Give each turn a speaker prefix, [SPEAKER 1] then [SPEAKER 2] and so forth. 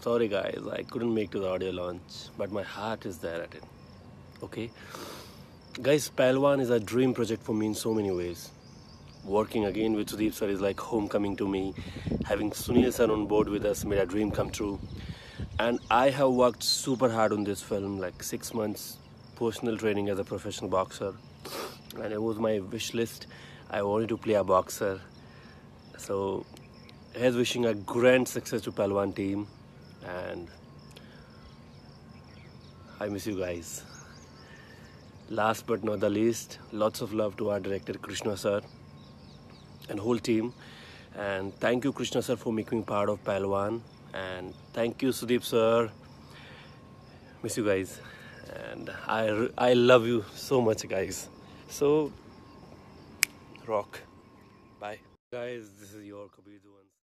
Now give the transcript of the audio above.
[SPEAKER 1] Sorry guys, I couldn't make to the audio launch, but my heart is there at it. Okay? Guys, Palwan is a dream project for me in so many ways. Working again with Sudeep sir is like homecoming to me. Having Sunil sir on board with us made a dream come true. And I have worked super hard on this film, like six months personal training as a professional boxer. And it was my wish list. I wanted to play a boxer. So, here's wishing a grand success to Palwan team and I miss you guys. Last but not the least, lots of love to our director Krishna sir and whole team. And thank you Krishna sir for making part of Palwan. And thank you Sudeep sir. Miss you guys. And I, I love you so much guys. So rock. Bye. Guys, this is your Kabir